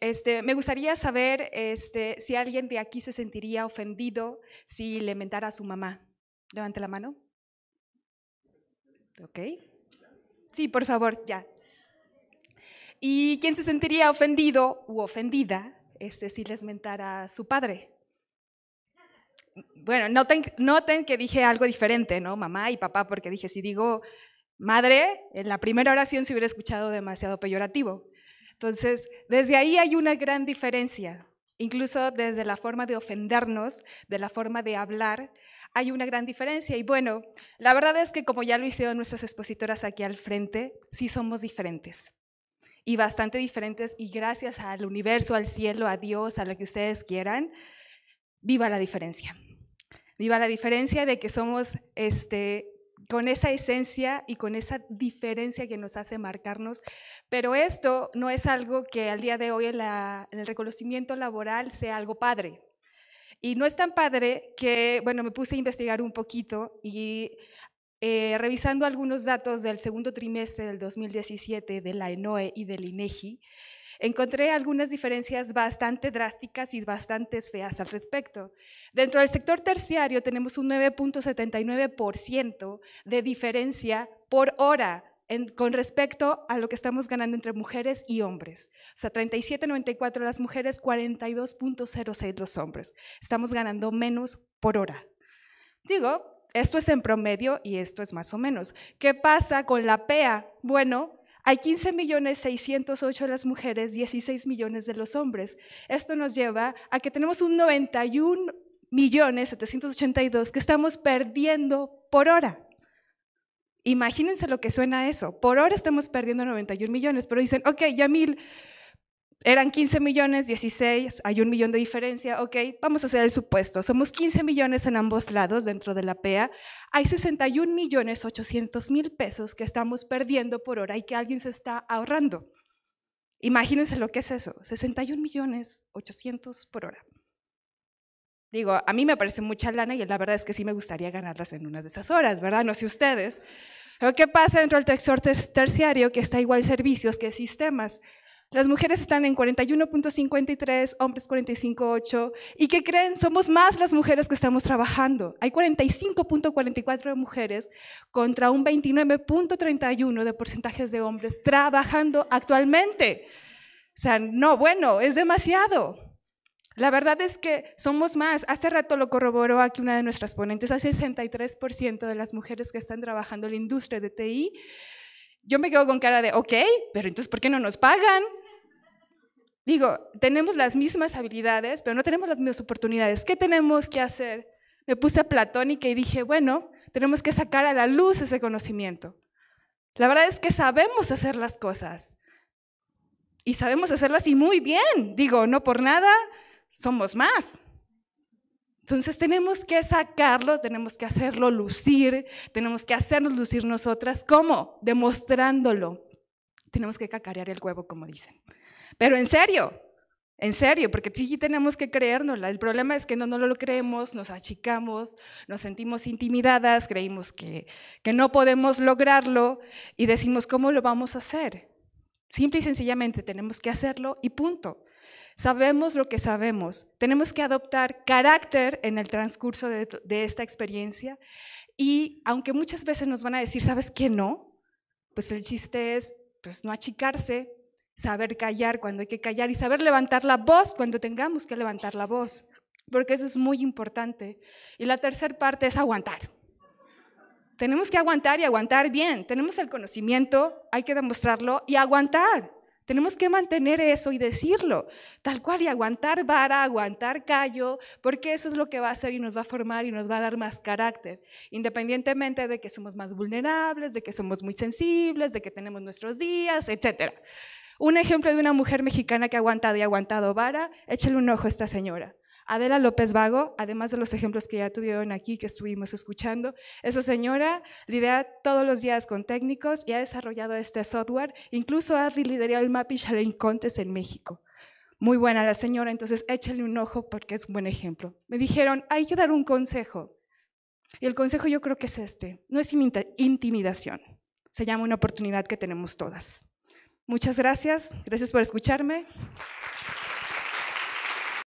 Este, me gustaría saber este, si alguien de aquí se sentiría ofendido si le mentara a su mamá. Levante la mano. Ok. Sí, por favor, ya. ¿Y quién se sentiría ofendido u ofendida este, si les mentara a su padre? Bueno, noten, noten que dije algo diferente, ¿no? Mamá y papá, porque dije, si digo madre, en la primera oración se hubiera escuchado demasiado peyorativo. Entonces, desde ahí hay una gran diferencia. Incluso desde la forma de ofendernos, de la forma de hablar, hay una gran diferencia. Y bueno, la verdad es que como ya lo hicieron nuestras expositoras aquí al frente, sí somos diferentes. Y bastante diferentes. Y gracias al universo, al cielo, a Dios, a lo que ustedes quieran, viva la diferencia. Viva la diferencia de que somos este, con esa esencia y con esa diferencia que nos hace marcarnos. Pero esto no es algo que al día de hoy en, el reconocimiento laboral sea algo padre. Y no es tan padre que, bueno, me puse a investigar un poquito y eh, revisando algunos datos del segundo trimestre del 2017 de la ENOE y del INEGI, Encontré algunas diferencias bastante drásticas y bastante feas al respecto. Dentro del sector terciario tenemos un 9.79% de diferencia por hora con respecto a lo que estamos ganando entre mujeres y hombres. O sea, 37.94 las mujeres, 42.06 los hombres. Estamos ganando menos por hora. Digo, esto es en promedio y esto es más o menos. ¿Qué pasa con la PEA? Bueno, hay 15 de las mujeres, 16 millones de los hombres. Esto nos lleva a que tenemos un 91 que estamos perdiendo por hora. Imagínense lo que suena eso. Por hora estamos perdiendo 91 millones, pero dicen, ok, Yamil, eran 15 millones, 16, hay un millón de diferencia, ok, vamos a hacer el supuesto, somos 15 millones en ambos lados dentro de la PEA, hay 61 millones 800 mil pesos que estamos perdiendo por hora y que alguien se está ahorrando. Imagínense lo que es eso, 61 millones 800 por hora. Digo, a mí me parece mucha lana y la verdad es que sí me gustaría ganarlas en una de esas horas, ¿verdad? No sé ustedes. Pero ¿qué pasa dentro del sector terciario que está igual servicios que sistemas? Las mujeres están en 41.53, hombres 45.8. ¿Y qué creen? Somos más las mujeres que estamos trabajando. Hay 45.44 de mujeres contra un 29.31 de porcentajes de hombres trabajando actualmente. O sea, no, bueno, es demasiado. La verdad es que somos más. Hace rato lo corroboró aquí una de nuestras ponentes. Hay 63% de las mujeres que están trabajando en la industria de TI. Yo me quedo con cara de, ok, pero entonces, ¿por qué no nos pagan? Digo, tenemos las mismas habilidades, pero no tenemos las mismas oportunidades. ¿Qué tenemos que hacer? Me puse platónica y dije, bueno, tenemos que sacar a la luz ese conocimiento. La verdad es que sabemos hacer las cosas. Y sabemos hacerlas y muy bien. Digo, no por nada, somos más. Entonces tenemos que sacarlos, tenemos que hacerlo lucir, tenemos que hacernos lucir nosotras. ¿Cómo? Demostrándolo. Tenemos que cacarear el huevo, como dicen. Pero en serio, en serio, porque sí tenemos que creernos. El problema es que no, no lo creemos, nos achicamos, nos sentimos intimidadas, creímos que, que no podemos lograrlo y decimos, ¿cómo lo vamos a hacer? Simple y sencillamente tenemos que hacerlo y punto. Sabemos lo que sabemos. Tenemos que adoptar carácter en el transcurso de, de esta experiencia y aunque muchas veces nos van a decir, ¿sabes qué no? Pues el chiste es pues no achicarse, saber callar cuando hay que callar y saber levantar la voz cuando tengamos que levantar la voz, porque eso es muy importante. Y la tercera parte es aguantar. Tenemos que aguantar y aguantar bien. Tenemos el conocimiento, hay que demostrarlo y aguantar. Tenemos que mantener eso y decirlo, tal cual, y aguantar vara, aguantar callo, porque eso es lo que va a hacer y nos va a formar y nos va a dar más carácter, independientemente de que somos más vulnerables, de que somos muy sensibles, de que tenemos nuestros días, etcétera. Un ejemplo de una mujer mexicana que ha aguantado y aguantado vara, échale un ojo a esta señora. Adela López Vago, además de los ejemplos que ya tuvieron aquí, que estuvimos escuchando, esa señora lidera todos los días con técnicos y ha desarrollado este software, incluso ha liderado el Mapping Challenge Contest en México. Muy buena la señora, entonces échale un ojo porque es un buen ejemplo. Me dijeron, hay que dar un consejo. Y el consejo yo creo que es este, no es intimidación, se llama una oportunidad que tenemos todas. Muchas gracias. Gracias por escucharme.